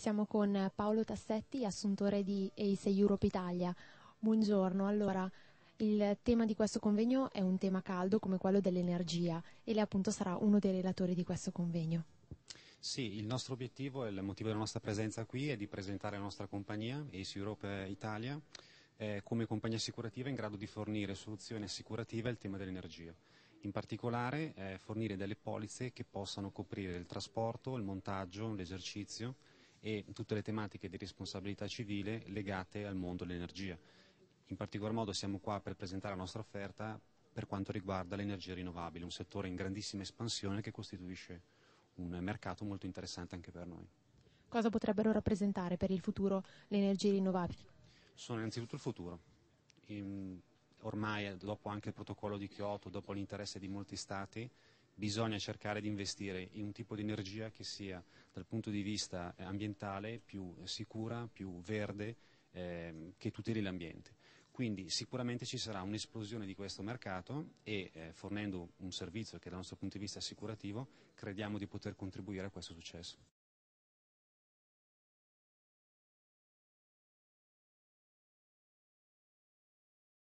Siamo con Paolo Tassetti, assuntore di ACE Europe Italia. Buongiorno, allora il tema di questo convegno è un tema caldo come quello dell'energia e lei appunto sarà uno dei relatori di questo convegno. Sì, il nostro obiettivo e il motivo della nostra presenza qui è di presentare la nostra compagnia, ACE Europe Italia, eh, come compagnia assicurativa in grado di fornire soluzioni assicurative al tema dell'energia. In particolare eh, fornire delle polizze che possano coprire il trasporto, il montaggio, l'esercizio, e tutte le tematiche di responsabilità civile legate al mondo dell'energia. In particolar modo siamo qua per presentare la nostra offerta per quanto riguarda l'energia rinnovabile, un settore in grandissima espansione che costituisce un mercato molto interessante anche per noi. Cosa potrebbero rappresentare per il futuro le energie rinnovabili? Sono innanzitutto il futuro. Ehm, ormai, dopo anche il protocollo di Kyoto, dopo l'interesse di molti Stati, bisogna cercare di investire in un tipo di energia che sia dal punto di vista eh, ambientale più eh, sicura, più verde, eh, che tuteli l'ambiente. Quindi sicuramente ci sarà un'esplosione di questo mercato e eh, fornendo un servizio che dal nostro punto di vista è assicurativo crediamo di poter contribuire a questo successo.